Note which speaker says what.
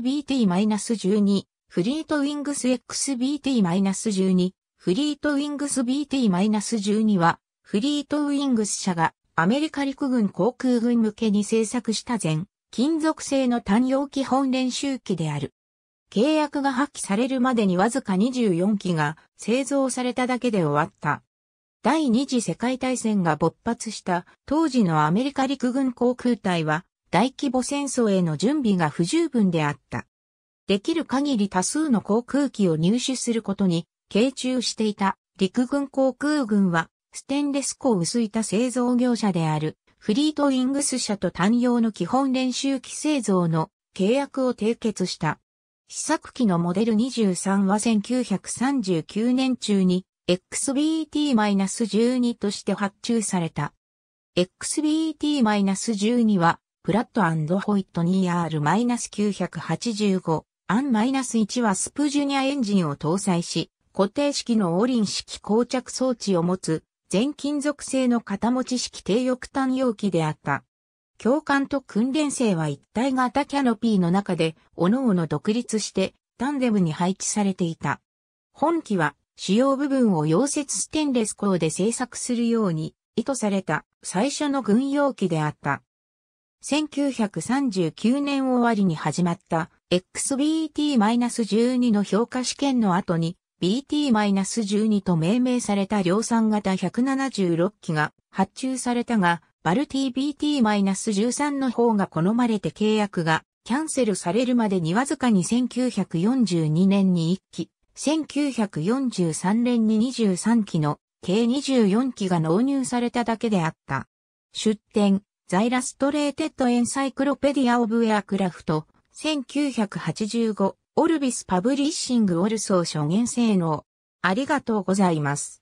Speaker 1: XBT-12、フリートウィングス XBT-12、フリートウィングス BT-12 は、フリートウィングス社がアメリカ陸軍航空軍向けに製作した全、金属製の単用基本練習機である。契約が破棄されるまでにわずか24機が製造されただけで終わった。第二次世界大戦が勃発した当時のアメリカ陸軍航空隊は大規模戦争への準備が不十分であった。できる限り多数の航空機を入手することに、傾注していた陸軍航空軍は、ステンレス鋼薄板製造業者である、フリートウィングス社と単用の基本練習機製造の契約を締結した。試作機のモデル23は1939年中に XBT-12 として発注された。XBT-12 はプラットホイット 2R-985、アン -1 はスプジュニアエンジンを搭載し、固定式のオーリン式膠着装置を持つ、全金属製の型持ち式低翼端容器であった。教官と訓練生は一体型キャノピーの中で、各々独立して、タンデムに配置されていた。本機は、主要部分を溶接ステンレス鋼で製作するように、意図された最初の軍用機であった。1939年終わりに始まった XBT-12 の評価試験の後に BT-12 と命名された量産型176機が発注されたが、バルティ BT-13 の方が好まれて契約がキャンセルされるまでにわずかに1942年に1機、1943年に23機の計24機が納入されただけであった。出展、ザイラストレーテッドエンサイクロペディア・オブ・エアクラフト、1985、オルビス・パブリッシング・オルソー初言性能。ありがとうございます。